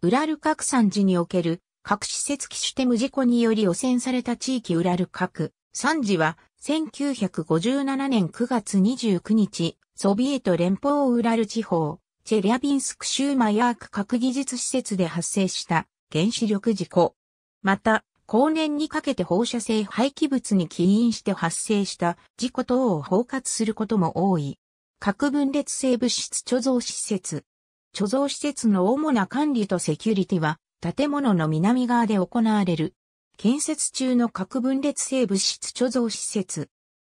ウラル核山寺における核施設機種テム事故により汚染された地域ウラル核山寺は1957年9月29日、ソビエト連邦ウラル地方、チェリャビンスク州マヤーク核技術施設で発生した原子力事故。また、後年にかけて放射性廃棄物に起因して発生した事故等を包括することも多い。核分裂性物質貯蔵施設、貯蔵施設の主な管理とセキュリティは、建物の南側で行われる。建設中の核分裂性物質貯蔵施設。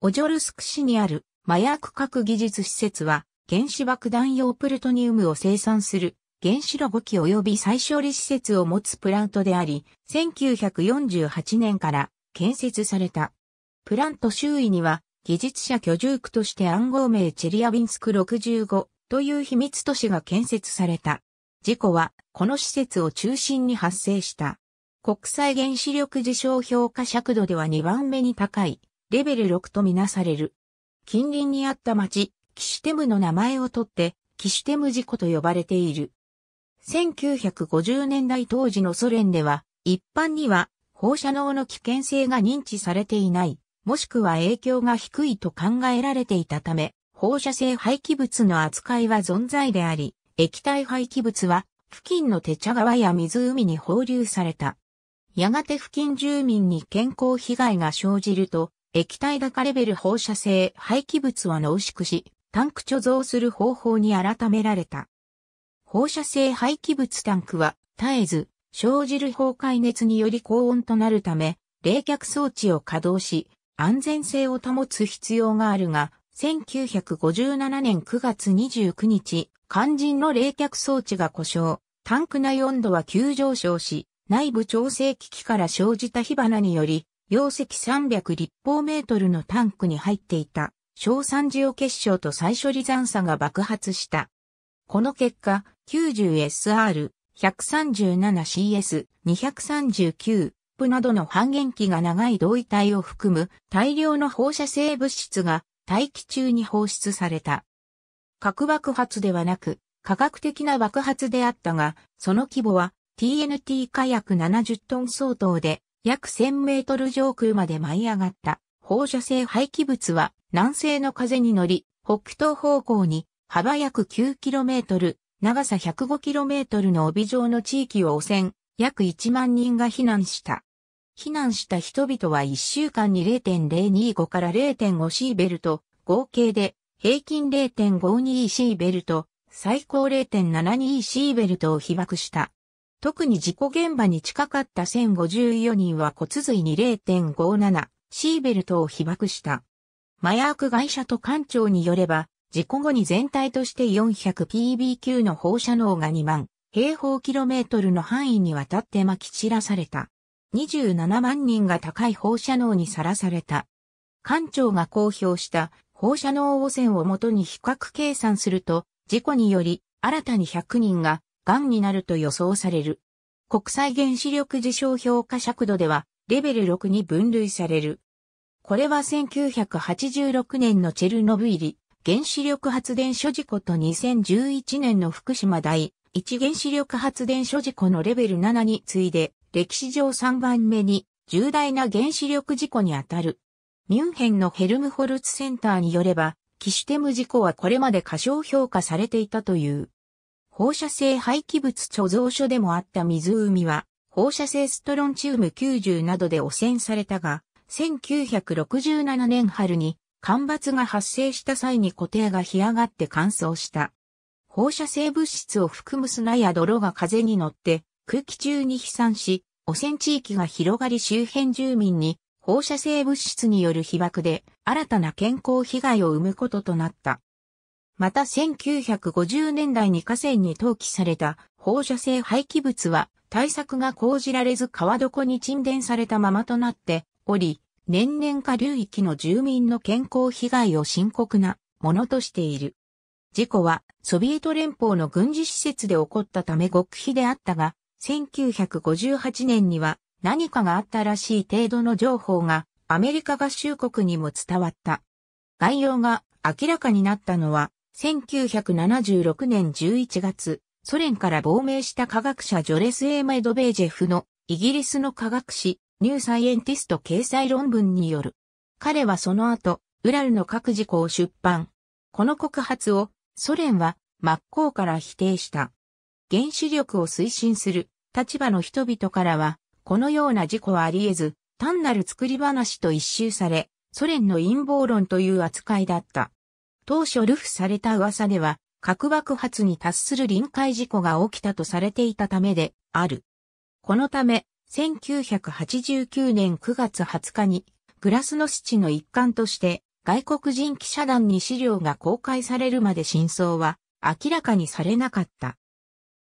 オジョルスク市にある麻薬核技術施設は、原子爆弾用プルトニウムを生産する原子炉5基及び再処理施設を持つプラントであり、1948年から建設された。プラント周囲には技術者居住区として暗号名チェリアビンスク65という秘密都市が建設された。事故は、この施設を中心に発生した。国際原子力事象評価尺度では2番目に高い、レベル6とみなされる。近隣にあった町、キシュテムの名前をとって、キシュテム事故と呼ばれている。1950年代当時のソ連では、一般には放射能の危険性が認知されていない、もしくは影響が低いと考えられていたため、放射性廃棄物の扱いは存在であり、液体廃棄物は付近の手茶川や湖に放流された。やがて付近住民に健康被害が生じると、液体高レベル放射性廃棄物は濃縮し、タンク貯蔵する方法に改められた。放射性廃棄物タンクは絶えず生じる崩壊熱により高温となるため冷却装置を稼働し安全性を保つ必要があるが1957年9月29日、肝心の冷却装置が故障、タンク内温度は急上昇し、内部調整機器から生じた火花により、容積300立方メートルのタンクに入っていた、小酸塩結晶と再処理残差が爆発した。この結果、90SR、137CS、239、などの半減期が長い同位体を含む大量の放射性物質が大気中に放出された。核爆発ではなく、科学的な爆発であったが、その規模は TNT 火薬70トン相当で約1000メートル上空まで舞い上がった。放射性廃棄物は南西の風に乗り、北東方向に幅約9キロメートル、長さ1 0 5キロメートルの帯状の地域を汚染、約1万人が避難した。避難した人々は1週間に0.025から0.5シーベルト、合計で平均0.52シーベルト、最高0.72シーベルトを被爆した。特に事故現場に近かった1054人は骨髄に0.57シーベルトを被爆した。麻薬会社と官庁によれば、事故後に全体として 400pb q の放射能が2万平方キロメートルの範囲にわたって撒き散らされた。27万人が高い放射能にさらされた。官庁が公表した放射能汚染をもとに比較計算すると、事故により新たに100人が癌になると予想される。国際原子力事象評価尺度では、レベル6に分類される。これは1986年のチェルノブイリ原子力発電所事故と2011年の福島第一原子力発電所事故のレベル7に次いで歴史上3番目に重大な原子力事故にあたる。ミュンヘンのヘルムホルツセンターによれば、キシュテム事故はこれまで過小評価されていたという。放射性廃棄物貯蔵所でもあった湖は、放射性ストロンチウム90などで汚染されたが、1967年春に干ばつが発生した際に固定が干上がって乾燥した。放射性物質を含む砂や泥が風に乗って空気中に飛散し、汚染地域が広がり周辺住民に放射性物質による被爆で新たな健康被害を生むこととなった。また1950年代に河川に投棄された放射性廃棄物は対策が講じられず川床に沈殿されたままとなっており、年々下流域の住民の健康被害を深刻なものとしている。事故はソビエト連邦の軍事施設で起こったため極秘であったが、1958年には何かがあったらしい程度の情報がアメリカ合衆国にも伝わった。概要が明らかになったのは1976年11月、ソ連から亡命した科学者ジョレス・エーメドベージェフのイギリスの科学誌ニューサイエンティスト掲載論文による。彼はその後、ウラルの各事故を出版。この告発をソ連は真っ向から否定した。原子力を推進する立場の人々からは、このような事故はあり得ず、単なる作り話と一周され、ソ連の陰謀論という扱いだった。当初ルフされた噂では、核爆発に達する臨界事故が起きたとされていたためである。このため、1989年9月20日に、グラスノスチの一環として、外国人記者団に資料が公開されるまで真相は明らかにされなかった。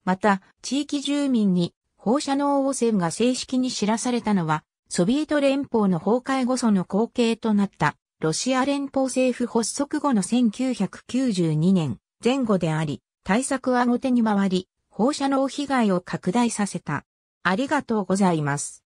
また、地域住民に放射能汚染が正式に知らされたのは、ソビエト連邦の崩壊後その光景となった、ロシア連邦政府発足後の1992年前後であり、対策は後手に回り、放射能被害を拡大させた。ありがとうございます。